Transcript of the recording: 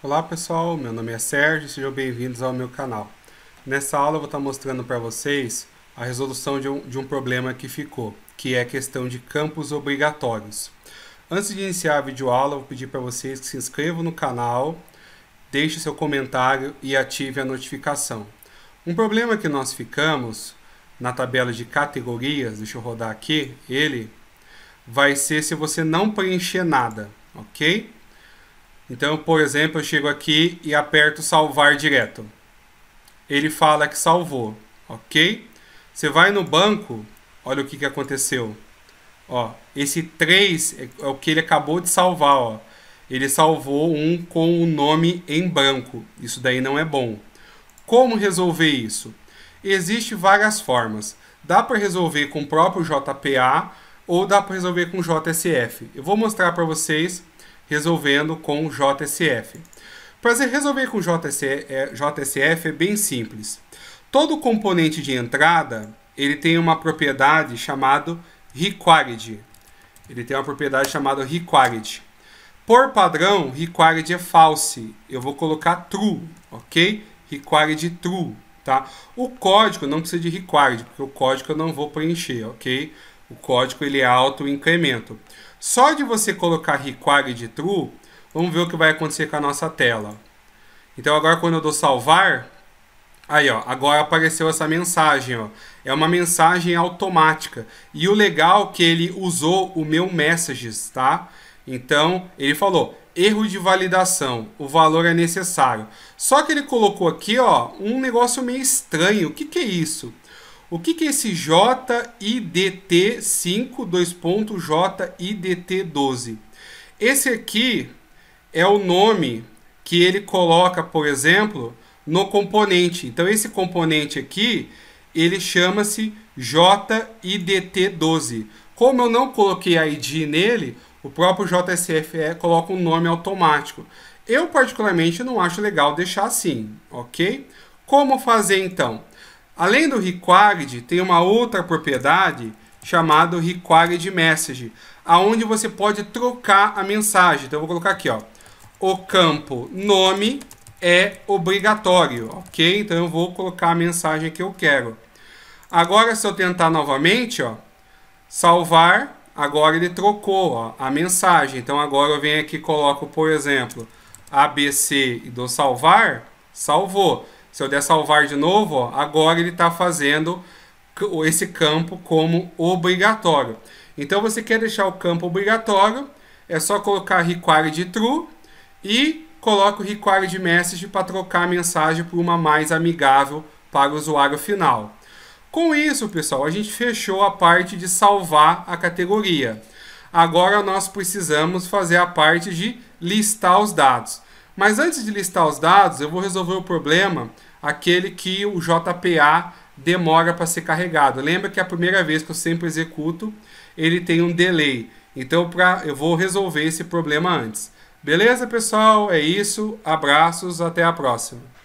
Olá pessoal, meu nome é Sérgio sejam bem-vindos ao meu canal. Nessa aula eu vou estar mostrando para vocês a resolução de um, de um problema que ficou, que é a questão de campos obrigatórios. Antes de iniciar a videoaula, eu vou pedir para vocês que se inscrevam no canal, deixe seu comentário e ative a notificação. Um problema que nós ficamos na tabela de categorias, deixa eu rodar aqui, ele vai ser se você não preencher nada, ok? Então, por exemplo, eu chego aqui e aperto salvar direto. Ele fala que salvou, ok? Você vai no banco, olha o que, que aconteceu. Ó, esse 3 é, é o que ele acabou de salvar, ó. Ele salvou um com o nome em branco. Isso daí não é bom. Como resolver isso? Existem várias formas. Dá para resolver com o próprio JPA ou dá para resolver com JSF. Eu vou mostrar para vocês resolvendo com JSF. Para resolver com JSF é, JSF é bem simples. Todo componente de entrada ele tem uma propriedade chamada required. Ele tem uma propriedade chamada required. Por padrão, required é false. Eu vou colocar true, ok? Required true, tá? O código não precisa de required, porque o código eu não vou preencher, ok? O código ele é auto-incremento. Só de você colocar require true, vamos ver o que vai acontecer com a nossa tela. Então agora quando eu dou salvar, aí ó, agora apareceu essa mensagem, ó. É uma mensagem automática. E o legal é que ele usou o meu messages, tá? Então, ele falou: erro de validação, o valor é necessário. Só que ele colocou aqui, ó, um negócio meio estranho. O que, que é isso? O que, que é esse JIDT5, dois pontos, JIDT12? Esse aqui é o nome que ele coloca, por exemplo, no componente. Então, esse componente aqui, ele chama-se JIDT12. Como eu não coloquei ID nele, o próprio JSFE coloca um nome automático. Eu, particularmente, não acho legal deixar assim, ok? Como fazer, então? Além do required, tem uma outra propriedade chamada required message, aonde você pode trocar a mensagem. Então eu vou colocar aqui, ó. O campo nome é obrigatório, ok? Então eu vou colocar a mensagem que eu quero. Agora se eu tentar novamente, ó, salvar, agora ele trocou ó, a mensagem. Então agora eu venho aqui e coloco, por exemplo, ABC e dou salvar, salvou. Se eu der salvar de novo, ó, agora ele está fazendo esse campo como obrigatório. Então você quer deixar o campo obrigatório, é só colocar require de true e coloca o require de message para trocar a mensagem por uma mais amigável para o usuário final. Com isso, pessoal, a gente fechou a parte de salvar a categoria. Agora nós precisamos fazer a parte de listar os dados. Mas antes de listar os dados, eu vou resolver o problema, aquele que o JPA demora para ser carregado. Lembra que é a primeira vez que eu sempre executo, ele tem um delay. Então pra, eu vou resolver esse problema antes. Beleza, pessoal? É isso. Abraços, até a próxima.